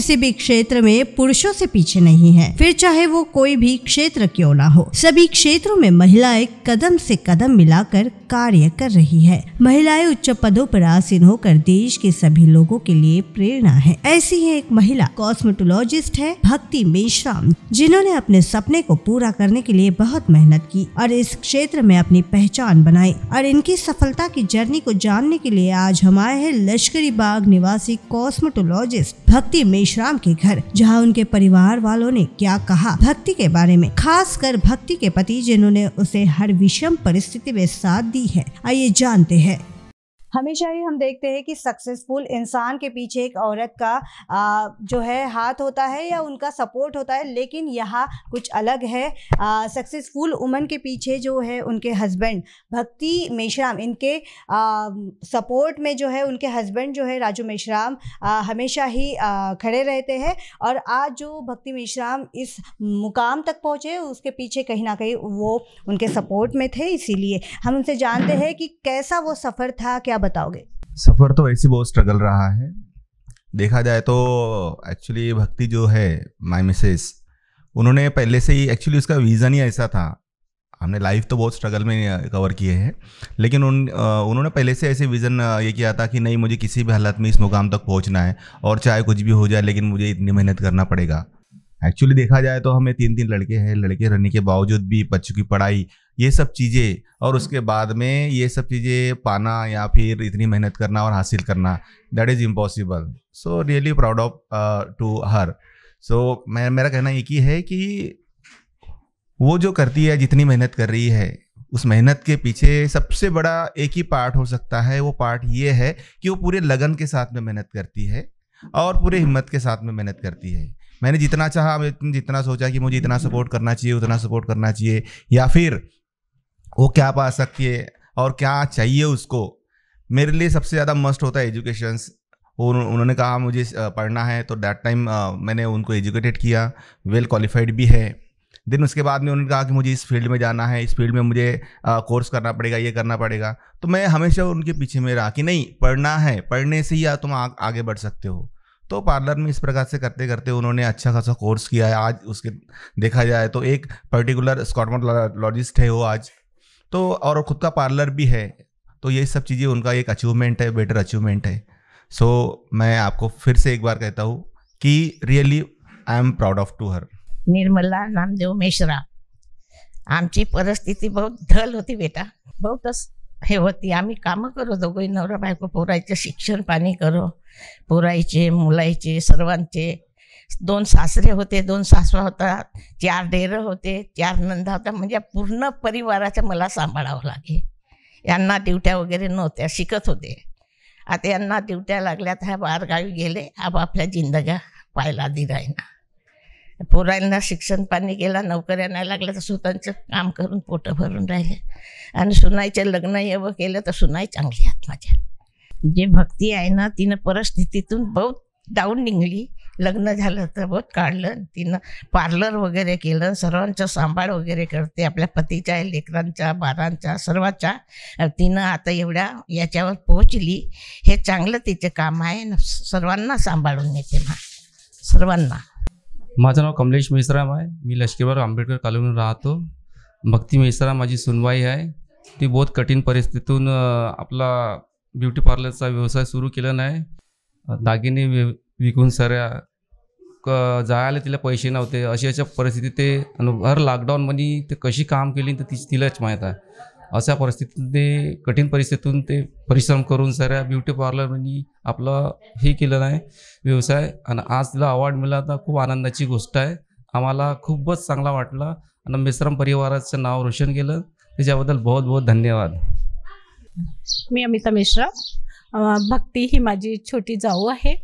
किसी भी क्षेत्र में पुरुषों से पीछे नहीं है फिर चाहे वो कोई भी क्षेत्र क्यों ना हो सभी क्षेत्रों में महिलाएं कदम से कदम मिलाकर कार्य कर रही है महिलाएं उच्च पदों पर आसीन होकर देश के सभी लोगों के लिए प्रेरणा है ऐसी ही एक महिला कॉस्मेटोलॉजिस्ट है भक्ति मेश्राम जिन्होंने अपने सपने को पूरा करने के लिए बहुत मेहनत की और इस क्षेत्र में अपनी पहचान बनाई और इनकी सफलता की जर्नी को जानने के लिए आज हम आए हैं लश्करी बाग निवासी कॉस्मेटोलॉजिस्ट भक्ति मेश्राम विश्राम के घर जहां उनके परिवार वालों ने क्या कहा भक्ति के बारे में खासकर भक्ति के पति जिन्होंने उसे हर विषम परिस्थिति में साथ दी है आइए जानते हैं हमेशा ही हम देखते हैं कि सक्सेसफुल इंसान के पीछे एक औरत का आ, जो है हाथ होता है या उनका सपोर्ट होता है लेकिन यहाँ कुछ अलग है सक्सेसफुल उमन के पीछे जो है उनके हस्बैंड भक्ति मेश्राम इनके आ, सपोर्ट में जो है उनके हस्बैंड जो है राजू मेश्राम हमेशा ही आ, खड़े रहते हैं और आज जो भक्ति मेश्राम इस मुकाम तक पहुँचे उसके पीछे कहीं ना कहीं वो उनके सपोर्ट में थे इसीलिए हम उनसे जानते हैं कि कैसा वो सफ़र था क्या बताओगे सफ़र तो ऐसे बहुत स्ट्रगल रहा है देखा जाए तो एक्चुअली भक्ति जो है माई मिसेस उन्होंने पहले से ही एक्चुअली उसका विज़न ही ऐसा था हमने लाइफ तो बहुत स्ट्रगल में कवर किए हैं लेकिन उन उन्होंने पहले से ऐसे विज़न ये किया था कि नहीं मुझे किसी भी हालत में इस मुकाम तक पहुंचना है और चाहे कुछ भी हो जाए लेकिन मुझे इतनी मेहनत करना पड़ेगा एक्चुअली देखा जाए तो हमें तीन तीन लड़के हैं लड़के रहने के बावजूद भी बच्चों की पढ़ाई ये सब चीज़ें और उसके बाद में ये सब चीज़ें पाना या फिर इतनी मेहनत करना और हासिल करना that is impossible so really proud of to her so मैं मेरा कहना एक ही है कि वो जो करती है जितनी मेहनत कर रही है उस मेहनत के पीछे सबसे बड़ा एक ही पार्ट हो सकता है वो पार्ट ये है कि वो पूरे लगन के साथ में मेहनत करती है और पूरे हिम्मत के साथ में मेहनत करती है मैंने जितना चाहा जितना सोचा कि मुझे इतना सपोर्ट करना चाहिए उतना सपोर्ट करना चाहिए या फिर वो क्या पा सकती है और क्या चाहिए उसको मेरे लिए सबसे ज़्यादा मस्ट होता है एजुकेशन उन्होंने कहा मुझे पढ़ना है तो दैट टाइम मैंने उनको एजुकेटेड किया वेल क्वालिफाइड भी है दिन उसके बाद में उन्होंने कहा कि मुझे इस फील्ड में जाना है इस फील्ड में मुझे कोर्स करना पड़ेगा ये करना पड़ेगा तो मैं हमेशा उनके पीछे में रहा कि नहीं पढ़ना है पढ़ने से ही तुम आ, आगे बढ़ सकते हो तो पार्लर में इस प्रकार से करते करते उन्होंने अच्छा खासा कोर्स किया है आज उसके देखा जाए तो एक पर्टिकुलर स्कॉटमोलॉजिस्ट है वो आज तो और खुद का पार्लर भी है तो ये सब चीज़ें उनका एक अचीवमेंट है बेटर अचीवमेंट है सो so, मैं आपको फिर से एक बार कहता हूँ कि really I am proud of to her Nirmala Namdev Mishra आमची परिस्थिति बहुत ढल होती बेटा बहुत हे होती आम्ही कामं करू दोघंही नवरा बायको पोरायचे शिक्षण पाणी करो पोरायचे मुलायचे सर्वांचे दोन सासरे होते दोन सासवा होता चार डेरं होते चार नंदा होता म्हणजे पूर्ण परिवाराचं मला सांभाळावं लागे यांना ड्युट्या वगैरे नव्हत्या शिकत होते आता यांना ड्युट्या लागल्या तर ह्या बाहेरगावी गेले आपापल्या आपल्या जिंदग्या पाहायला दिलाय ना पोरांना शिक्षण पाणी केला नोकऱ्या नाही लागल्या तर स्वतःचं काम करून पोटं भरून राहिले आणि सुनाईचं लग्न एवढं केलं तर सुनाई चांगली आहेत माझ्या जे भक्ती आहे ना तिनं परिस्थितीतून बहुत डाऊन निघली लग्न झालं तर बहुत काढलं तिनं पार्लर वगैरे केलं सर्वांचा सांभाळ वगैरे करते आपल्या पतीच्या लेकरांच्या बारांच्या सर्वांच्या तिनं आता एवढ्या याच्यावर पोहोचली हे चांगलं तिचं काम आहे सर्वांना सांभाळून नेते मा सर्वांना माझं नाव कमलेश मेसराम आहे मी लष्करबार आंबेडकर कॉलनीवर राहतो भक्ती मेसराम माझी सुनवाई आहे ती बहुत कठीण परिस्थितीतून आपला ब्युटी पार्लरचा व्यवसाय सुरू केला नाही दागिने विकून साऱ्या क जायला तिला पैसे नव्हते अशा अशा परिस्थितीत ते अनुभर लॉकडाऊनमध्ये ते कशी काम केली तर तिची तिलाच माहीत आहे अशा परिस्थितीत ते कठीण परिस्थितीतून ते परिश्रम करून साऱ्या ब्युटी पार्लरनी आपला हे केलं नाही व्यवसाय आणि आज तिला अवॉर्ड मिळाला तर खूप आनंदाची गोष्ट आहे आम्हाला खूपच चांगला वाटला आणि मिश्रम परिवाराचं नाव रोशन केलं त्याच्याबद्दल बहुत बहुत धन्यवाद मी अमिता मिश्रा भक्ती ही माझी छोटी जाऊ आहे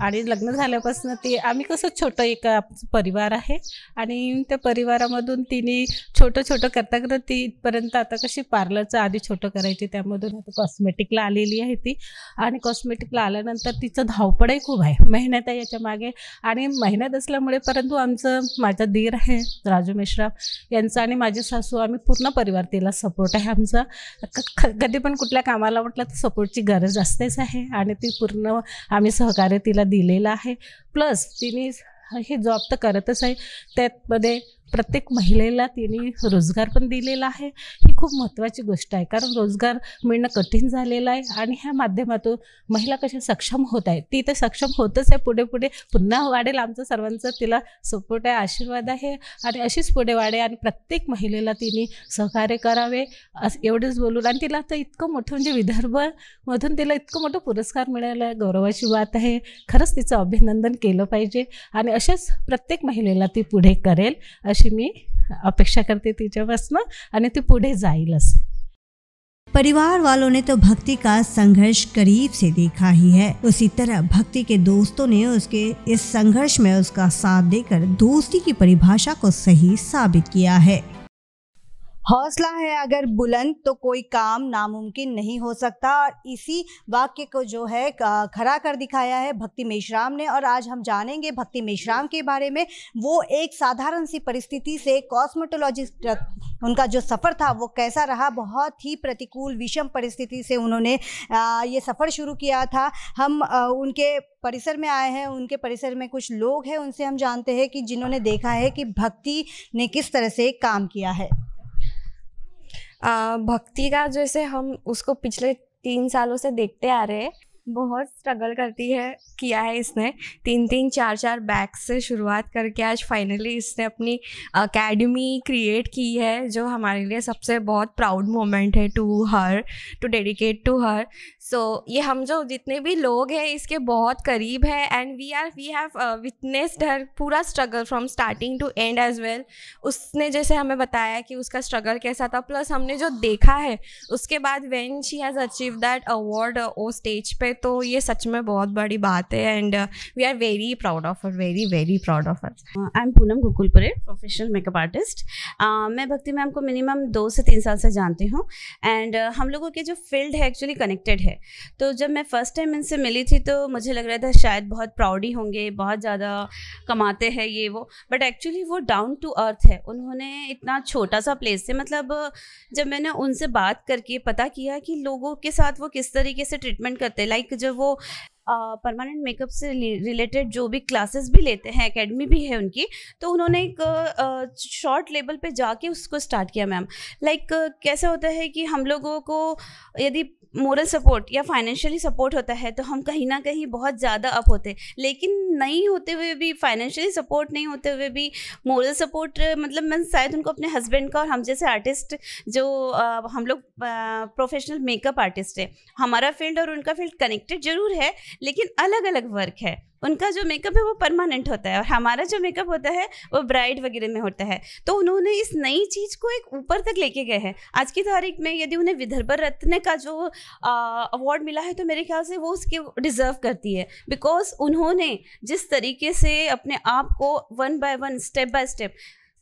आणि लग्न झाल्यापासून ती आम्ही कसं छोटं एक परिवार आहे आणि त्या परिवारामधून तिने छोटं छोटं करता करता ती आता कशी पार्लरचं आधी छोटं करायची त्यामधून आता कॉस्मेटिकला आलेली आहे ती आणि कॉस्मेटिकला आल्यानंतर तिचं धावपडही खूप आहे मेहनत आहे याच्या मागे आणि मेहनत असल्यामुळे परंतु आमचं माझा धीर आहे राजू मिश्रा यांचं आणि माझे सासू आम्ही पूर्ण परिवार तिला सपोर्ट आहे आमचा कधी पण कुठल्या कामाला म्हटलं तर सपोर्टची गरज असतेच आहे आणि ती पूर्ण आम्ही सहकार्य तिला दिलेला आहे प्लस तिने हे जॉब तर करतच आहे त्यातमध्ये प्रत्येक महिलेला तिने रोजगार पण दिलेला आहे ही खूप महत्त्वाची गोष्ट आहे कारण रोजगार मिळणं कठीण झालेलं आहे आणि ह्या माध्यमातून महिला कशा सक्षम होत आहेत ती तर सक्षम होतच आहे पुढे पुढे पुन्हा वाढेल आमचं सर्वांचं तिला सपोर्ट आहे आशीर्वाद आहे आणि अशीच पुढे वाढे आणि प्रत्येक महिलेला तिने सहकार्य करावे असं एवढंच बोलून आणि तिला तर इतकं मोठं म्हणजे विदर्भमधून तिला इतकं मोठं पुरस्कार मिळाला गौरवाची बात आहे खरंच तिचं अभिनंदन केलं पाहिजे आणि अशाच प्रत्येक महिलेला ती पुढे करेल अशी अभी मी अपेक्षा करते तिच्यापासनं पुढ़ ती परिवार वालों ने तो भक्ति का संघर्ष करीब से देखा ही है उसी तरह भक्ति के दोस्तों ने उसके इस संघर्ष में उसका साथ देकर दोस्ती की परिभाषा को सही साबित किया है हौसला है अगर बुलंद तो कोई काम नामुमकिन नहीं हो सकता और इसी वाक्य को जो है खड़ा कर दिखाया है भक्ति मेश्राम ने और आज हम जानेंगे भक्ति मेश्राम के बारे में वो एक साधारण सी परिस्थिति से कॉस्मेटोलॉजिस्ट उनका जो सफ़र था वो कैसा रहा बहुत ही प्रतिकूल विषम परिस्थिति से उन्होंने ये सफ़र शुरू किया था हम उनके परिसर में आए हैं उनके परिसर में कुछ लोग हैं उनसे हम जानते हैं कि जिन्होंने देखा है कि भक्ति ने किस तरह से काम किया है भक्ति का जैसे हम उसको पिछले तीन सालों से देखते आ रहे हैं बहुत स्ट्रगल करती है किया है इसने तीन तीन चार चार बैग से शुरुआत करके आज फाइनली इसने अपनी अकेडमी क्रिएट की है जो हमारे लिए सबसे बहुत प्राउड मोमेंट है to her to dedicate to her so ये हम जो जितने भी लोग हैं इसके बहुत करीब है and we are we have witnessed her पूरा struggle from starting to end as well उसने जैसे हमें बताया कि उसका स्ट्रगल कैसा था प्लस हमने जो देखा है उसके बाद when she has achieve that award ओ स्टेज पे करे तो ये सच में बहुत बड़ी बात है and we are very proud of uh very very proud of uh I am Poonam Gokulpure professional makeup artist मैं भक्ति मैम को मिनिमम दो से तीन साल से जानती हूँ एंड uh, हम लोगों के जो फील्ड है एक्चुअली कनेक्टेड है तो जब मैं फर्स्ट टाइम इनसे मिली थी तो मुझे लग रहा था शायद बहुत प्राउड ही होंगे बहुत ज़्यादा कमाते हैं ये वो बट एक्चुअली वो डाउन टू अर्थ है उन्होंने इतना छोटा सा प्लेस से मतलब uh, जब मैंने उनसे बात करके पता किया कि लोगों के साथ वो किस तरीके से ट्रीटमेंट करते हैं लाइक लाइक like जब वो परमानेंट मेकअप से रिलेटेड जो भी क्लासेस भी लेते हैं एकेडमी भी है उनकी तो उन्होंने एक शॉर्ट लेवल पे जाके उसको स्टार्ट किया मैम लाइक like, कैसा होता है कि हम लोगों को यदि मोरल सपोर्ट या फाइनेंशियली सपोर्ट होता है तो हम कहीं ना कहीं बहुत ज़्यादा अप होते लेकिन नहीं होते हुए भी फाइनेंशियली सपोर्ट नहीं होते हुए भी मोरल सपोर्ट मतलब मैं शायद उनको अपने हस्बैंड का और हम जैसे आर्टिस्ट जो आ, हम लोग प्रोफेशनल मेकअप आर्टिस्ट है हमारा फील्ड और उनका फील्ड कनेक्टेड जरूर है लेकिन अलग अलग वर्क है उनका जो मेकअप है वो परमानेंट होता है और हमारा जो मेकअप होता है वो ब्राइड वगैरह में होता है तो उन्होंने इस नई चीज़ को एक ऊपर तक लेके गए हैं आज की तारीख में यदि उन्हें विदर्भ रत्न का जो अवार्ड मिला है तो मेरे ख्याल से वो उसके डिज़र्व करती है बिकॉज उन्होंने जिस तरीके से अपने आप को one by one step by step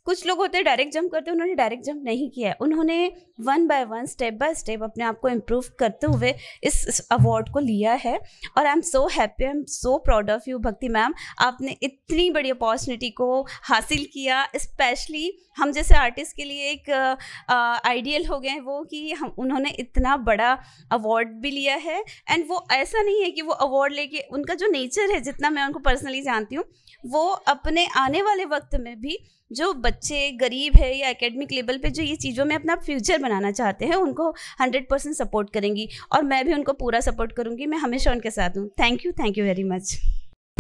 कुछ लोग होते हैं डायरेक्ट जंप करते हैं उन्होंने डायरेक्ट जंप नहीं किया उन्होंने one by one step by step अपने आप को इम्प्रूव करते हुए इस अवार्ड को लिया है और I am so happy I am so proud of you Bhakti ma'am आपने इतनी बड़ी अपॉर्चुनिटी को हासिल किया स्पेशली हम जैसे आर्टिस्ट के लिए एक आइडियल हो गए हैं वो कि हम उन्होंने इतना बड़ा अवार्ड भी लिया है एंड वो ऐसा नहीं है कि वो अवार्ड लेके उनका जो नेचर है जितना मैं उनको पर्सनली जानती हूँ वो अपने आने वाले वक्त में भी जो बच्चे गरीब है या एकेडमिक लेवल पे जो ये चीज़ों में अपना फ्यूचर बनाना चाहते हैं उनको हंड्रेड परसेंट सपोर्ट करेंगी और मैं भी उनको पूरा सपोर्ट करूंगी मैं हमेशा उनके साथ हूँ thank you thank you very much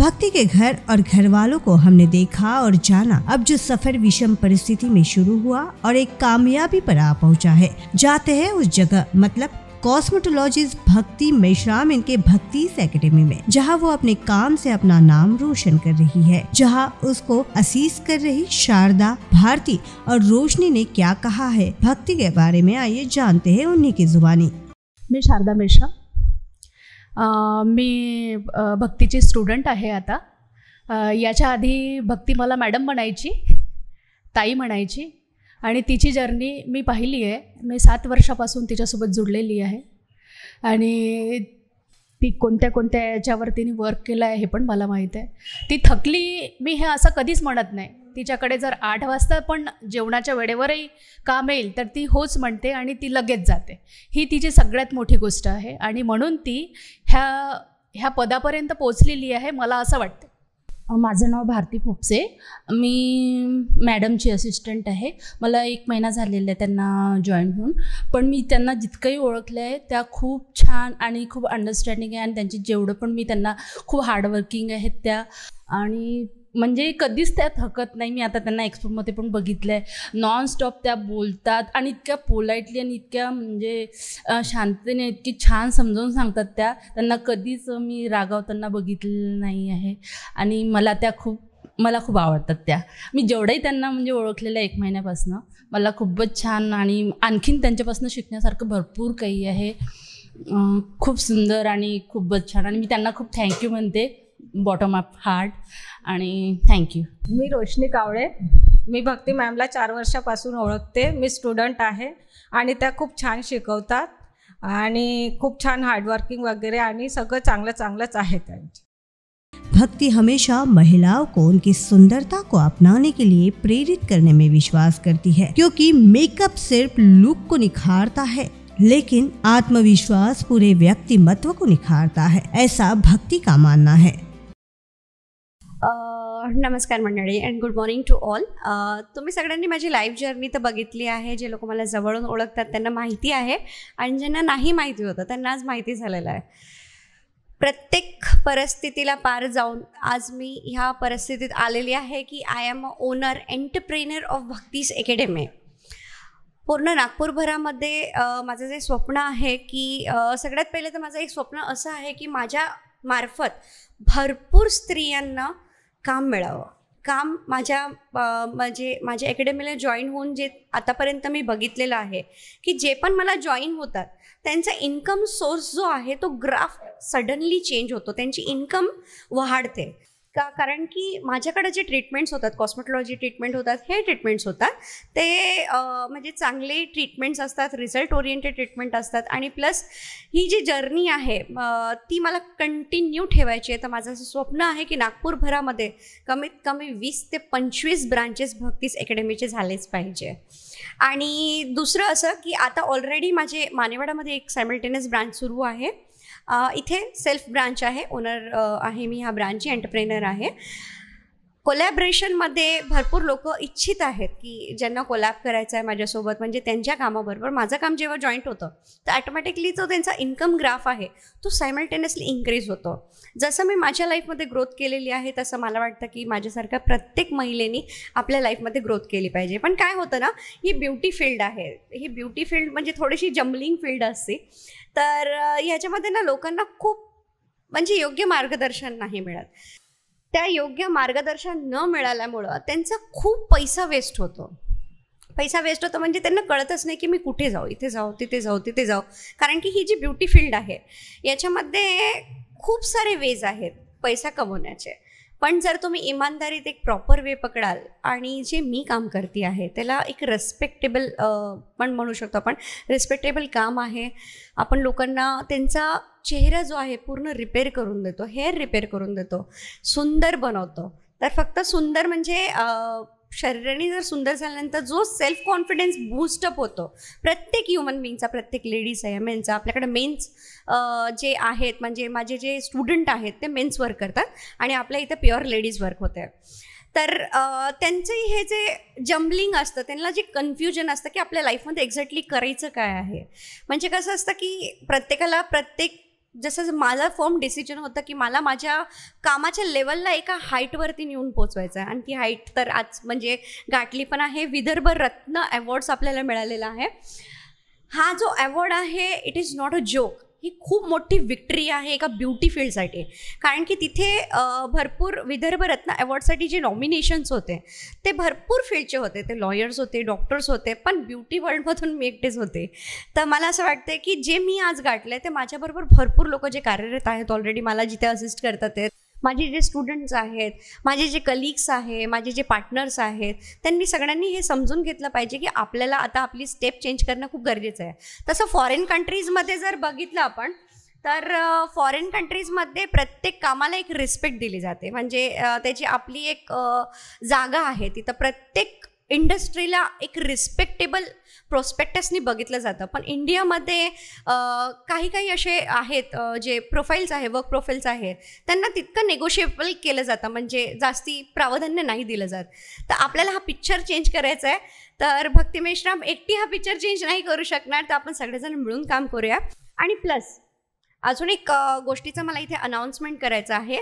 Bhakti के घर और घर वालों को हमने देखा और जाना अब जो सफर विषम परिस्थिति में शुरू हुआ और एक कामयाबी पर आ पहुंचा है जाते हैं उस जगह मतलब कॉस्मेटोलॉजिस्ट भक्ति मेश्राम इनके भक्ति एकेडमी में जहां वो अपने काम से अपना नाम रोशन कर रही है जहां उसको असीस कर रही शारदा भारती और रोशनी ने क्या कहा है भक्ति के बारे में आइए जानते हैं उन्हीं की जुबानी मैं शारदा मैं मी भक्तीची स्टुडंट आहे आता याच्या आधी भक्ती मला मॅडम म्हणायची ताई म्हणायची आणि तिची जर्नी मी पाहिली आहे मी सात वर्षापासून तिच्यासोबत जुडलेली आहे आणि ती कोणत्या कोणत्या याच्यावर तिने वर्क केलं आहे हे पण मला माहीत आहे ती थकली मी हे असं कधीच म्हणत नाही तिच्याकडे जर आठ वाजता पण जेवणाच्या वेळेवरही काम येईल तर ती होच म्हणते आणि ती लगेच जाते ही तिची सगळ्यात मोठी गोष्ट आहे आणि म्हणून ती ह्या ह्या पदापर्यंत पोचलेली आहे मला असं वाटतं माझं नाव भारती फुपसे मी मॅडमची असिस्टंट आहे मला एक महिना झालेला आहे त्यांना जॉईन होऊन पण मी त्यांना जितकंही ओळखलं आहे त्या खूप छान आणि खूप अंडरस्टँडिंग आहे आणि त्यांची जेवढं पण मी त्यांना खूप हार्डवर्किंग आहेत त्या आणि म्हणजे कधीच त्या थकत नाही मी आता त्यांना एक्सपोमध्ये पण बघितलं आहे नॉनस्टॉप त्या बोलतात आणि इतक्या पोलाईटली आणि इतक्या म्हणजे शांततेने इतकी छान समजावून सांगतात त्या त्यांना कधीच मी रागावताना बघितलेलं नाही आहे आणि मला त्या खूप मला खूप आवडतात त्या मी जेवढंही त्यांना म्हणजे ओळखलेलं एक महिन्यापासून मला खूपच छान आणि आणखीन त्यांच्यापासून शिकण्यासारखं भरपूर काही आहे खूप सुंदर आणि खूपच छान आणि मी त्यांना खूप थँक्यू म्हणते बॉटम ऑफ हार्ट आणि थँक्यू मी रोशनी कावळे मी भक्ती मॅमला चार वर्षापासून ओळखते मी स्टुडंट आहे आणि त्या खूप छान शिकवतात आणि खूप छान हार्डवर्किंग वगैरह आणि सगळं चांगलं चांगलंच आहे त्यांची भक्ति हमेशा महिलाओं को उनकी सुंदरता को अपनाने के लिए प्रेरित करने में विश्वास करती है क्योंकि मेकअप सिर्फ लुक को निखारता है लेकिन आत्मविश्वास पूरे व्यक्तिमत्व को निखारता है ऐसा भक्ति का मानना है नमस्कार मंडळी and good morning to all तुम्ही सगळ्यांनी माझी लाईफ जर्नी तर बघितली आहे जे लोक मला जवळून ओळखतात त्यांना माहिती आहे आणि ज्यांना नाही माहिती होतं त्यांना आज माहिती झालेलं आहे प्रत्येक परिस्थितीला पार जाऊन आज मी ह्या परिस्थितीत आलेली आहे की I am a owner entrepreneur of Bhakti's academy पूर्ण नागपूरभरामध्ये माझं जे स्वप्न आहे की सगळ्यात पहिले तर माझं एक स्वप्न असं आहे की माझ्या मार्फत भरपूर स्त्रियांना काम मिळावं काम माझ्या म्हणजे माझ्या अकॅडमीला जॉईन होऊन जे आतापर्यंत मी बघितलेलं आहे की जे पण मला जॉईन होतात त्यांचा इन्कम सोर्स जो आहे तो ग्राफ सडनली चेंज होतो त्यांची इन्कम वाढते का कारण की माझ्याकडे जे ट्रीटमेंट्स होतात कॉस्मेटॉलॉजी ट्रीटमेंट होतात हे ट्रीटमेंट्स होतात ते म्हणजे चांगले ट्रीटमेंट्स असतात रिझल्ट ओरिएंटेड ट्रीटमेंट असतात आणि प्लस ही जी जर्नी आहे ती मला कंटिन्यू ठेवायची आहे तर माझं असं स्वप्न आहे की नागपूरभरामध्ये कमीत कमी वीस ते पंचवीस ब्रांचेस भक्तीस अकॅडमीचे झालेच पाहिजे आणि दुसरं असं की आता ऑलरेडी माझे मानेवाडामध्ये एक सायमल्टेनियस ब्रांच सुरू आहे इथे सेल्फ ब्रांच आहे ओनर आहे मी ह्या ब्रांचची एंटरप्रेनर आहे कोलॅबरेशनमध्ये भरपूर लोक इच्छित आहेत की ज्यांना कोलॅब करायचं आहे माझ्यासोबत म्हणजे त्यांच्या कामाबरोबर माझं काम जेव्हा जॉईंट होतं तर ॲटोमॅटिकली जो त्यांचा इन्कम ग्राफ आहे तो सायमल्टेनियसली इन्क्रीज होतो जसं मी माझ्या लाईफमध्ये ग्रोथ केलेली आहे तसं मला वाटतं की माझ्यासारख्या प्रत्येक महिलेनी आपल्या लाईफमध्ये ग्रोथ केली पाहिजे पण काय होतं ना ही ब्युटी फील्ड आहे ही ब्युटी फील्ड म्हणजे थोडीशी जम्बलिंग फील्ड असते तर ह्याच्यामध्ये ना लोकांना खूप म्हणजे योग्य मार्गदर्शन नाही मिळत त्या योग्य मार्गदर्शन न मिळाल्यामुळं त्यांचा खूप पैसा वेस्ट होतो पैसा वेस्ट होतो म्हणजे त्यांना कळतच नाही की मी कुठे जाऊ इथे जाऊ तिथे जाऊ तिथे जाऊ कारण की ही जी ब्युटी फील्ड आहे याच्यामध्ये खूप सारे वेज आहेत पैसा कमवण्याचे पण जर तुम्ही इमानदारीत एक प्रॉपर वे पकडाल आणि जे मी काम करते आहे त्याला एक रेस्पेक्टेबल पण म्हणू शकतो आपण रेस्पेक्टेबल काम आहे आपण लोकांना त्यांचा चेहरा जो आहे पूर्ण रिपेअर करून देतो हेअर रिपेअर करून देतो सुंदर बनवतो तर फक्त सुंदर म्हणजे शरीराने जर सुंदर झाल्यानंतर जो सेल्फ कॉन्फिडन्स बूस्टअप होतो प्रत्येक ह्युमन बिंगचा प्रत्येक लेडीज आहे मेन्सचा आपल्याकडे मेन्स जे आहेत म्हणजे माझे जे स्टुडंट आहेत ते मेन्स वर्क करतात आणि आपल्या इथे प्युअर लेडीज वर्क होते तर त्यांचंही हे जे जम्बलिंग असतं त्यांना जे कन्फ्युजन असतं की आपल्या लाईफमध्ये एक्झॅक्टली करायचं काय आहे म्हणजे कसं असतं की प्रत्येकाला प्रत्येक जसं मला फॉर्म डिसिजन होतं की मला माझ्या कामाच्या लेवलला एका हाईटवरती नेऊन पोचवायचं आहे आणि ती हाईट तर आज म्हणजे गाठली पण आहे विदर्भ रत्न अवॉर्ड्स आपल्याला मिळालेला आहे हा जो अवॉर्ड आहे it is not a joke ही खूप मोठी विक्ट्री आहे एका ब्युटी फील्डसाठी कारण की तिथे भरपूर विदर्भ रत्न अवॉर्डसाठी जे नॉमिनेशन्स होते ते भरपूर फील्डचे होते ते लॉयर्स होते डॉक्टर्स होते पण ब्युटी वर्ल्डमधून मी एकटेच होते तर मला असं वाटतं की जे मी आज गाठलं आहे ते माझ्याबरोबर भरपूर लोक जे कार्यरत आहेत ऑलरेडी मला जिथे असिस्ट करतात आहेत माझे जे स्टुडंट्स आहेत माझे जे कलिग्स आहे माझे जे पार्टनर्स आहेत त्यांनी सगळ्यांनी हे समजून घेतलं पाहिजे की आपल्याला आता आपली स्टेप चेंज करणं खूप गरजेचं आहे तसं फॉरेन कंट्रीजमध्ये जर बघितलं आपण तर फॉरेन कंट्रीजमध्ये प्रत्येक कामाला एक रिस्पेक्ट दिली जाते म्हणजे त्याची आपली एक जागा आहे तिथं प्रत्येक इंडस्ट्रीला एक रिस्पेक्टेबल प्रॉस्पेक्टसनी बघितलं जातं पण इंडियामध्ये काही काही असे आहेत जे प्रोफाईल्स आहे वर्क प्रोफाईल्स आहेत त्यांना तितकं नेगोशिएबल केलं जातं म्हणजे जास्ती प्रावधान्य नाही दिलं जात तर आपल्याला हा पिक्चर चेंज करायचा आहे तर भक्ती मेश्राम एकटी हा पिक्चर चेंज नाही करू शकणार तर आपण सगळेजण मिळून काम करूया आणि प्लस अजून एक गोष्टीचं मला इथे अनाऊन्समेंट करायचं आहे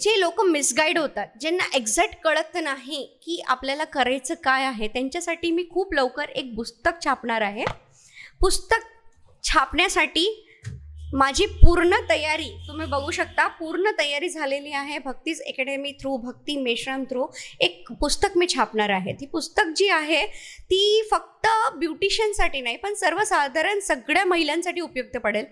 जे लोक मिसगाईड होतात ज्यांना एक्झॅक्ट कळत नाही की आपल्याला करायचं काय आहे त्यांच्यासाठी मी खूप लवकर एक पुस्तक छापणार आहे पुस्तक छापण्यासाठी माझी पूर्ण तयारी तुम्ही बघू शकता पूर्ण तयारी झालेली आहे Bhakti's academy through Bhakti Meshram through एक पुस्तक मी छापणार आहे ती पुस्तक जी आहे ती फक्त ब्युटिशियनसाठी नाही पण सर्वसाधारण सगळ्या महिलांसाठी उपयुक्त पडेल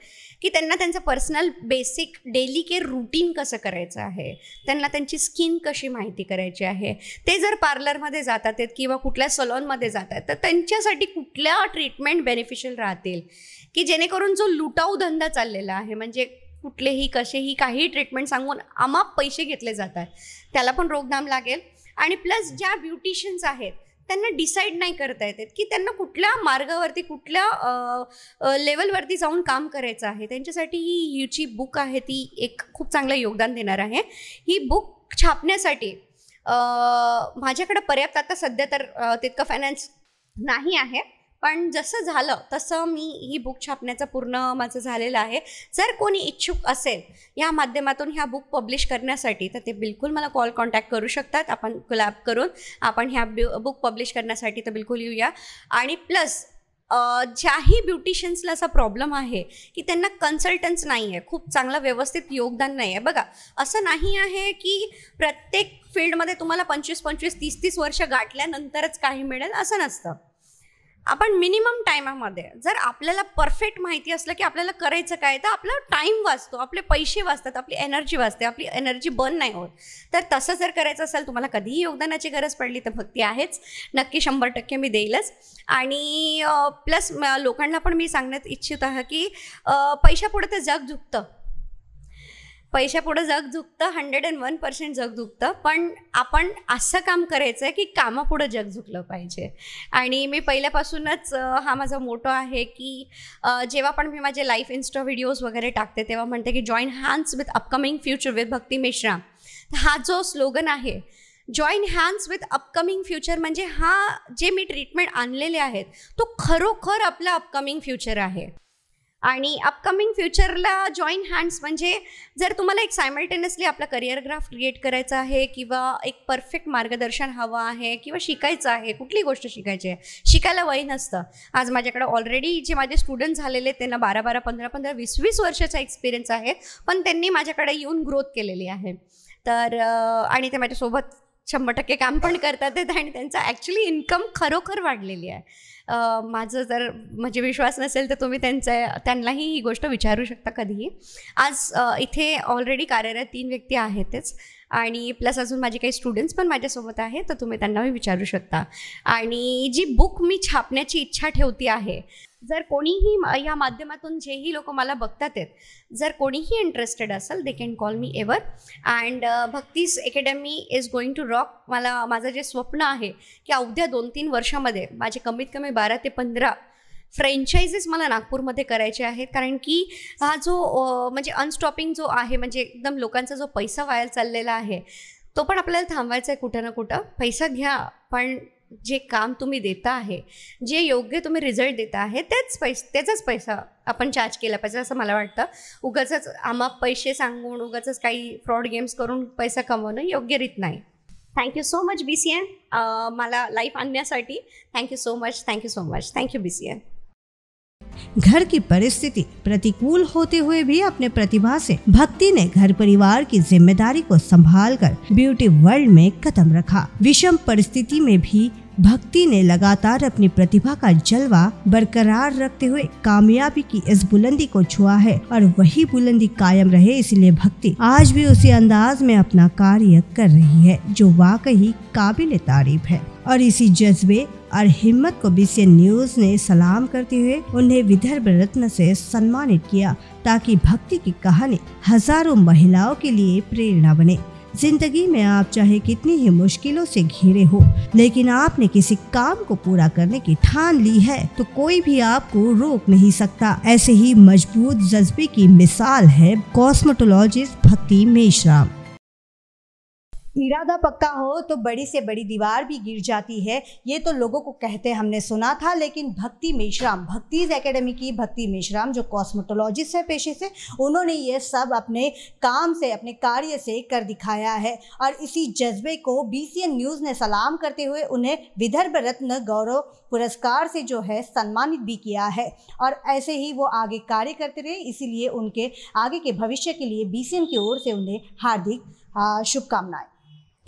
की त्यांना त्यांचं personal basic daily care routine कसं करायचं आहे त्यांना त्यांची स्किन कशी माहिती करायची आहे ते जर पार्लरमध्ये जातात किंवा कुठल्या सलॉनमध्ये जातात तर त्यांच्यासाठी कुठल्या ट्रीटमेंट बेनिफिशियल राहतील की जेणेकरून जो लुटाऊ धंदा चाललेला आहे म्हणजे कुठलेही कसेही काही ट्रीटमेंट सांगून अमाप पैसे घेतले जातात त्याला पण रोगनाम लागेल आणि प्लस ज्या ब्युटिशियन्स आहेत त्यांना डिसाईड नाही करता येत की त्यांना कुठल्या मार्गावरती कुठल्या लेवलवरती जाऊन काम करायचं आहे त्यांच्यासाठी ही ही बुक आहे ती एक खूप चांगलं योगदान देणार आहे ही बुक छापण्यासाठी माझ्याकडे पर्याप्त आता सध्या तर तितकं फायनान्स नाही आहे पण जसं झालं तसं मी ही बुक छापण्याचं पूर्ण माझं झालेलं आहे जर कोणी इच्छुक असेल या माध्यमातून ह्या बुक पब्लिश करण्यासाठी तर ते बिलकुल मला कॉल कॉन्टॅक्ट करू शकतात आपण कोलॅब करून आपण ह्या बुक पब्लिश करण्यासाठी तर बिलकुल येऊया आणि प्लस ज्याही ब्युटिशियन्सला असा प्रॉब्लेम आहे की त्यांना कन्सल्टन्स नाही आहे खूप चांगलं व्यवस्थित योगदान नाही आहे बघा असं नाही आहे की प्रत्येक फील्डमध्ये तुम्हाला पंचवीस पंचवीस तीस तीस वर्ष गाठल्यानंतरच काही मिळेल असं नसतं आपण मिनिमम टायमामध्ये जर आपल्याला परफेक्ट माहिती असलं की आपल्याला करायचं काय तर आपला टाईम वाचतो आपले पैसे वाचतात आपली एनर्जी वाचते आपली एनर्जी बर्न नाही होत तर तसं जर करायचं असेल तुम्हाला कधीही योगदानाची गरज पडली तर भक्ती आहेच नक्की शंभर टक्के मी देईलच आणि प्लस लोकांना पण मी सांगण्यात इच्छित आहे की पैशापुढे तर जग झुकतं पैशापुढं जग झुकतं हंड्रेड अँड वन पर्सेंट जग झुकतं पण आपण असं काम करायचं आहे की कामापुढं जग झुकलं पाहिजे आणि मी पहिल्यापासूनच हा माझा मोठं आहे की जेव्हा पण मी माझे लाईफ इन्स्टा व्हिडिओज वगैरे टाकते तेव्हा म्हणते की join hands with upcoming future with Bhakti Mishra हा जो स्लोगन आहे join hands with upcoming future म्हणजे हा जे मी ट्रीटमेंट आणलेले आहेत तो खरोखर आपला अपकमिंग फ्युचर आहे आणि अपकमिंग फ्युचरला जॉईन हँड्स म्हणजे जर तुम्हाला एक सायमल्टेनियसली आपला करिअर ग्राफ क्रिएट करायचा आहे किंवा एक परफेक्ट मार्गदर्शन हवं आहे किंवा शिकायचं आहे कुठली गोष्ट शिकायची आहे शिकायला वय नसतं आज माझ्याकडे ऑलरेडी जे माझे स्टुडंट झालेले त्यांना बारा बारा पंधरा पंधरा वीस वीस वर्षाचा एक्सपिरियन्स आहे पण त्यांनी माझ्याकडे येऊन ग्रोथ केलेली आहे तर आणि ते माझ्यासोबत शंभर टक्के काम पण करतात आणि त्यांचा ॲक्च्युली इन्कम खरोखर वाढलेली आहे माझं जर म्हणजे विश्वास नसेल तर तुम्ही त्यांचा त्यांनाही ही गोष्ट विचारू शकता कधीही आज इथे ऑलरेडी कार्यरत तीन व्यक्ती आहेतच आणि प्लस अजून माझे काही स्टुडंट्स पण माझ्यासोबत आहे तर तुम्ही त्यांनाही विचारू शकता आणि जी बुक मी छापण्याची इच्छा ठेवती आहे जर कोणीही या माध्यमातून जेही लोक मला बघतात आहेत जर कोणीही इंटरेस्टेड असेल they can call me ever and Bhakti's academy is going to rock मला माझं जे स्वप्न आहे की अवघ्या दोन तीन वर्षामध्ये माझे कमीत कमी बारा ते पंधरा फ्रँचायझीस मला नागपूरमध्ये करायचे आहेत कारण की हा जो म्हणजे अनस्टॉपिंग जो आहे म्हणजे एकदम लोकांचा जो पैसा वाया चाललेला आहे तो पण आपल्याला थांबवायचा आहे कुठं ना कुठं पैसा घ्या पण जे काम तुम्ही देता आहे जे योग्य तुम्ही रिझल्ट देता आहे त्याच पैस त्याचाच पैसा आपण चार्ज केला पाहिजे असं मला वाटतं उगाच आम्हा पैसे सांगून उगाच काही फ्रॉड गेम्स करून पैसा कमवणं योग्य रीत नाही thank you so much B C N मला लाईफ आणण्यासाठी thank you so much thank you so much thank you B C N घर की परिस्थिति प्रतिकूल होते हुए भी अपने प्रतिभा से भक्ति ने घर परिवार की जिम्मेदारी को संभाल कर ब्यूटी वर्ल्ड में कदम रखा विषम परिस्थिति में भी भक्ति ने लगातार अपनी प्रतिभा का जलवा बरकरार रखते हुए कामयाबी की इस बुलंदी को छुआ है और वही बुलंदी कायम रहे इसलिए भक्ति आज भी उसी अंदाज में अपना कार्य कर रही है जो वाकई काबिल तारीफ है और इसी जज्बे और हिम्मत को बीसी न्यूज ने सलाम करते हुए उन्हें विदर्भ रत्न से सम्मानित किया ताकि भक्ति की कहानी हजारों महिलाओं के लिए प्रेरणा बने जिंदगी में आप चाहे कितनी ही मुश्किलों से घिरे हो लेकिन आपने किसी काम को पूरा करने की ठान ली है तो कोई भी आपको रोक नहीं सकता ऐसे ही मजबूत जज्बे की मिसाल है कॉस्मेटोलॉजिस्ट भक्ति मेश्राम इरादा पक्का हो तो बड़ी से बड़ी दीवार भी गिर जाती है ये तो लोगों को कहते हमने सुना था लेकिन भक्ति मेश्राम भक्तिज एकेडमी की भक्ति मेश्राम जो कॉस्मेटोलॉजिस्ट है पेशे से उन्होंने ये सब अपने काम से अपने कार्य से कर दिखाया है और इसी जज्बे को बी न्यूज़ ने सलाम करते हुए उन्हें विदर्भ रत्न गौरव पुरस्कार से जो है सम्मानित भी किया है और ऐसे ही वो आगे कार्य करते रहे इसीलिए उनके आगे के भविष्य के लिए बी की ओर से उन्हें हार्दिक शुभकामनाएं